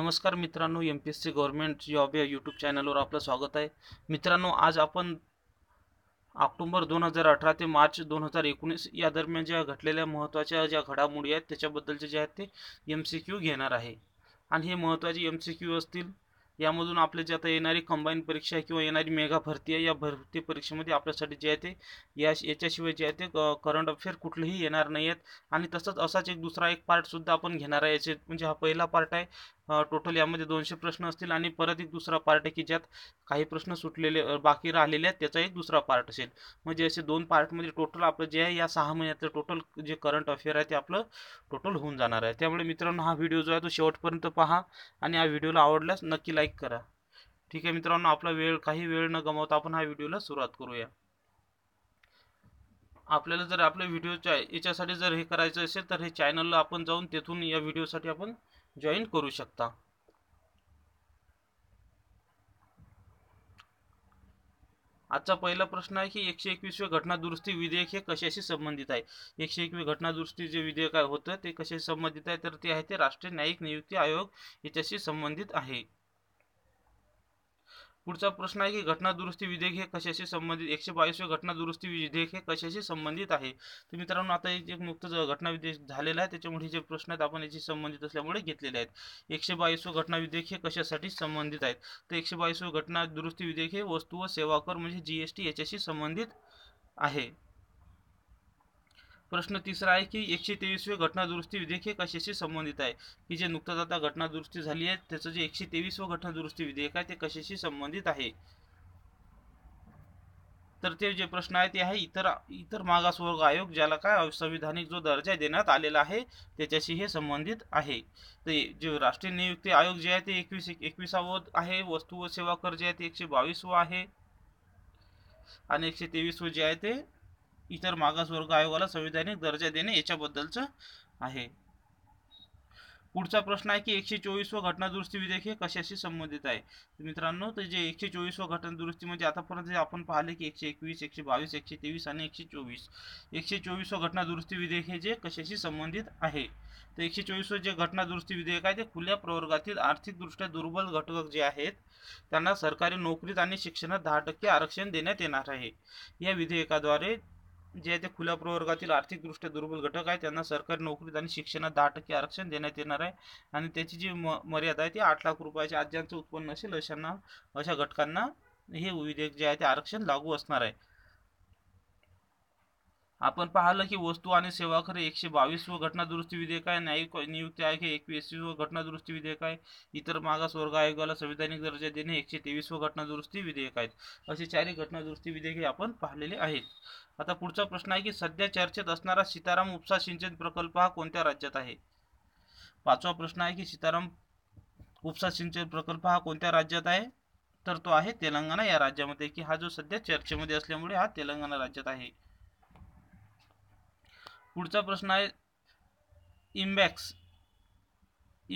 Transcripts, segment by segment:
नमस्कार मित्रांनो M P S C government job या यूट्यूब चॅनलवर आपलं स्वागत आहे मित्रांनो आज आपण ऑक्टोंबर दोन हजार अठरा ते मार्च दोन हजार एकोणीस या दरम्यान ज्या घडलेल्या महत्त्वाच्या ज्या घडामोडी आहेत त्याच्याबद्दलचे जे आहेत ते एम सी क्यू घेणार आहे आणि हे महत्त्वाचे एम सी क्यू असतील यामधून आपले जे आता येणारी कंबाईन परीक्षा किंवा येणारी मेगा भरती आहे या भरती परीक्षेमध्ये आपल्यासाठी जे आहे ते या याच्याशिवाय जे आहे ते करंट अफेअर कुठलेही येणार नाही आहेत आणि तसंच असाच एक दुसरा एक पार्टसुद्धा आपण घेणार आहे याचे म्हणजे हा पहिला पार्ट आहे टोटल यामध्ये दोनशे प्रश्न असतील आणि परत एक दुसरा पार्ट आहे की ज्यात काही प्रश्न सुटलेले बाकी राहिलेले आहेत त्याचा एक दुसरा पार्ट असेल म्हणजे असे दोन पार्टमध्ये टोटल आपलं जे आहे या सहा महिन्यातलं टोटल जे करंट अफेअर आहे ते आपलं टोटल होऊन जाणार आहे त्यामुळे मित्रांनो हा व्हिडिओ जो आहे तो शेवटपर्यंत पहा आणि हा व्हिडिओला आवडल्यास नक्की लाईक करा ठीक आहे मित्रांनो आपला वेळ काही वेळ न गमावता आपण हा व्हिडिओला सुरुवात करूया आपल्याला जर आपल्या व्हिडिओच्या याच्यासाठी जर हे करायचं असेल तर हे चॅनलला आपण जाऊन तेथून या व्हिडिओसाठी आपण जॉईन करू शकता आजचा पहिला प्रश्न आहे की एकशे एकवीसवे घटना दुरुस्ती विधेयक हे कशाशी संबंधित आहे एकशे एकवीस घटना दुरुस्ती जे विधेयक आहे होतं ते कशाशी संबंधित आहे तर ते आहे ते राष्ट्रीय न्यायिक नियुक्ती आयोग याच्याशी संबंधित आहे पुढचा प्रश्न आहे की घटना दुरुस्ती विधेयक हे कशाशी संबंधित एकशे बावीसवे घटना दुरुस्ती विधेयक हे कशाशी संबंधित आहे तर मित्रांनो आता एक मुक्त घटना विधेयक झालेला आहे त्याच्यामुळे जे प्रश्न आहेत आपण याची संबंधित असल्यामुळे घेतलेले आहेत एकशे बावीसवे घटना विधेयक हे कशासाठी संबंधित आहेत तर एकशे बावीसवे घटना दुरुस्ती विधेयक हे वस्तू व सेवा कर म्हणजे जीएसटी याच्याशी संबंधित आहे प्रश्न तिसरा आहे की एकशे तेवीसवे घटनादुरुस्ती विधेयक हे कशाशी संबंधित आहे की जे नुकताच आता घटनादुरुस्ती झाली आहे त्याचं जे एकशे तेवीसवं घटनादुरुस्ती विधेयक आहे ते कशाशी संबंधित आहे तर ते जे प्रश्न आहे ते आहे इतर इतर मागासवर्ग आयोग ज्याला काय संविधानिक जो दर्जा देण्यात आलेला आहे त्याच्याशी हे संबंधित आहे ते जे राष्ट्रीय नियुक्ती आयोग जे आहे ते एकवीस एकविसावं आहे वस्तू व सेवा कर जे आहे ते एकशे बावीसवं आहे आणि एकशे तेवीसवं जे आहे ते इतर मागासवर्ग आयोगाला संविधानिक दर्जा देणे याच्याबद्दलचं आहे पुढचा प्रश्न आहे की एकशे चोवीस व दुरुस्ती विधेयक हे कशाशी संबंधित आहे मित्रांनो तर जे एकशे चोवीस व दुरुस्ती म्हणजे आतापर्यंत आपण पाहिले की एकशे एकवीस एकशे बावीस एकशे तेवीस आणि एकशे चोवीस एकशे चोवीस व दुरुस्ती विधेयक हे जे कशाशी संबंधित आहे तर एकशे चोवीस व जे दुरुस्ती विधेयक आहे ते खुल्या प्रवर्गातील आर्थिकदृष्ट्या दुर्बल घटक जे आहेत त्यांना सरकारी नोकरीत आणि शिक्षणात दहा टक्के आरक्षण देण्यात येणार आहे या विधेयकाद्वारे जे आहे ते खुल्या प्रवर्गातील आर्थिकदृष्ट्या दुर्बल घटक आहे त्यांना सरकारी नोकरीत आणि शिक्षणात दहा टक्के आरक्षण देण्यात येणार आहे आणि त्याची जी म मर्यादा आहे ती आठ लाख रुपयाचे आज ज्यांचं उत्पन्न असेल अशांना अशा घटकांना हे विधेयक जे आहे ते आरक्षण लागू असणार आहे आपण पाहिलं की वस्तू आणि सेवा कर एकशे बावीस व घटना दुरुस्ती विधेयक आहे न्यायिक नियुक्ती आयोग हे एकवीस व घटनादुरुस्ती विधेयक आहे इतर मागास वर्ग आयोगाला संविधानिक दर्जा देणे एकशे तेवीस व घटनादुरुस्ती विधेयक आहेत असे चारही घटनादुरुस्ती हे आपण पाहिलेले आहेत आता पुढचा प्रश्न आहे की सध्या चर्चेत असणारा सीताराम उपसा सिंचन प्रकल्प हा कोणत्या राज्यात आहे पाचवा प्रश्न आहे की सीताराम उपसा सिंचन प्रकल्प हा कोणत्या राज्यात आहे तर तो आहे तेलंगणा या राज्यामध्ये की हा जो सध्या चर्चेमध्ये असल्यामुळे हा तेलंगणा राज्यात आहे पुढचा प्रश्न आहे इम्बॅक्स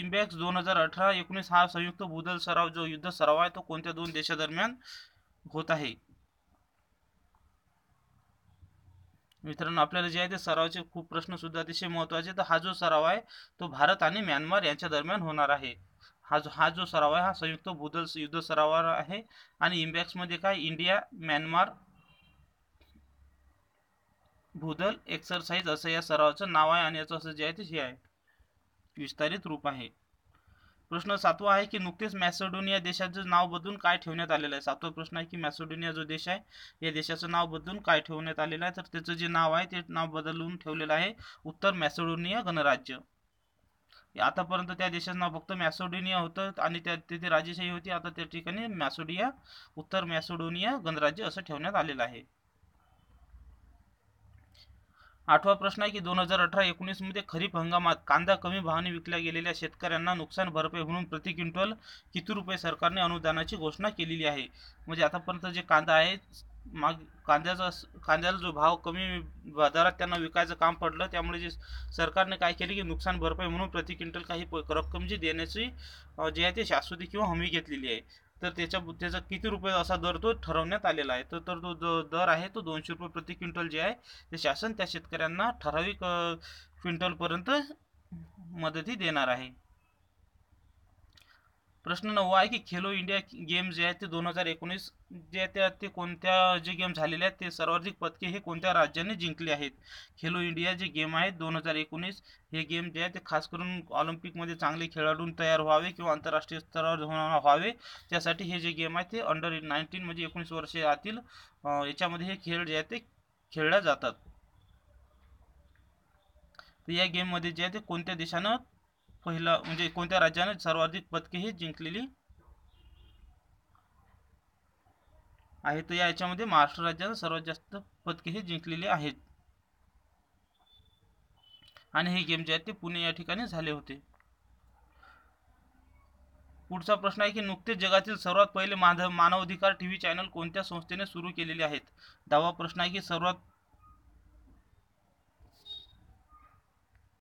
इम्बॅक्स दोन हजार अठरा एकोणीस हा संयुक्त भूदल सराव जो युद्ध सराव आहे तो कोणत्या दोन देशादरम्यान होत आहे मित्रांनो आपल्याला जे आहे ते सरावचे खूप प्रश्न सुद्धा अतिशय महत्वाचे तर हा जो सराव आहे तो भारत आणि म्यानमार यांच्या दरम्यान होणार आहे हा जो हा जो सराव आहे हा संयुक्त भूदल युद्ध सरावर आहे आणि इम्बॅक्समध्ये काय इंडिया म्यानमार भूदल एक्सरसाइज असं या सरावाचं नाव आहे आणि याचं असं जे आहे ते हे आहे विस्तारित रूप आहे प्रश्न सातवा आहे की नुकतेच मॅसेडोनिया देशाचं नाव बदलून काय ठेवण्यात आलेलं आहे सातवा प्रश्न आहे की मॅसेडोनिया जो देश आहे या देशाचं नाव बदलून काय ठेवण्यात आलेलं आहे तर त्याचं जे नाव आहे ते नाव बदलून ठेवलेलं आहे उत्तर मॅसेडोनिया गणराज्य आतापर्यंत त्या देशाचं नाव फक्त मॅसोडोनिया होतं आणि त्या तिथे राजेशाही होती आता त्या ठिकाणी मॅसोडिया उत्तर मॅसोडोनिया गणराज्य असं ठेवण्यात आलेलं आहे आठवा प्रश्न आहे की दोन हजार अठरा मध्ये खरीप हंगामात कांदा कमी भावाने विकल्या गेलेल्या शेतकऱ्यांना नुकसान भरपाई म्हणून प्रति क्विंटल किती रुपये सरकारने अनुदानाची घोषणा केलेली आहे म्हणजे आतापर्यंत जे कांदा आहे माग कांद्याचा कांद्याला जो भाव कमी बाजारात त्यांना विकायचं काम पडलं त्यामुळे जे सरकारने काय केले की नुकसान भरपाई म्हणून प्रति क्विंटल काही रक्कम जी देण्याची जे आहे ते शाश्वती किंवा हमी घेतलेली आहे तर त्याच्या त्याचा किती रुपये असा दर तो ठरवण्यात आलेला आहे तर तर तो जो दर आहे तो दोनशे रुपये प्रति क्विंटल जे आहे ते शासन त्या शेतकऱ्यांना ठराविक क्विंटलपर्यंत मदती देणार आहे प्रश्न नववा आहे की खेलो इंडिया गेम जे आहेत ते दोन हजार एकोणीस जे आहेत ते कोणत्या जे गेम झालेले आहेत ते सर्वाधिक पदके हे कोणत्या राज्याने जिंकले आहेत खेलो इंडिया जे गेम आहेत दोन हजार एकोणीस हे गेम जे आहे ते खास करून ऑलिम्पिकमध्ये चांगले खेळाडूं तयार व्हावे किंवा आंतरराष्ट्रीय स्तरावर व्हावे त्यासाठी हे जे गेम आहे ते अंडर नाईन्टीन म्हणजे एकोणीस वर्षे आतील याच्यामध्ये हे खेळ जे आहे ते खेळल्या जातात तर या गेममध्ये जे आहे ते कोणत्या देशानं पहिला म्हणजे कोणत्या राज्याने सर्वाधिक पदके हे जिंकलेली आहेत तर याच्यामध्ये महाराष्ट्र राज्याने सर्वात जास्त पदके हे जिंकलेले आहेत आणि हे गेम जे आहेत ते पुणे या ठिकाणी झाले होते पुढचा प्रश्न आहे की नुकतेच जगातील सर्वात पहिले मानव मानवाधिकार टीव्ही चॅनल कोणत्या संस्थेने सुरू केलेले आहेत दहावा प्रश्न आहे की सर्वात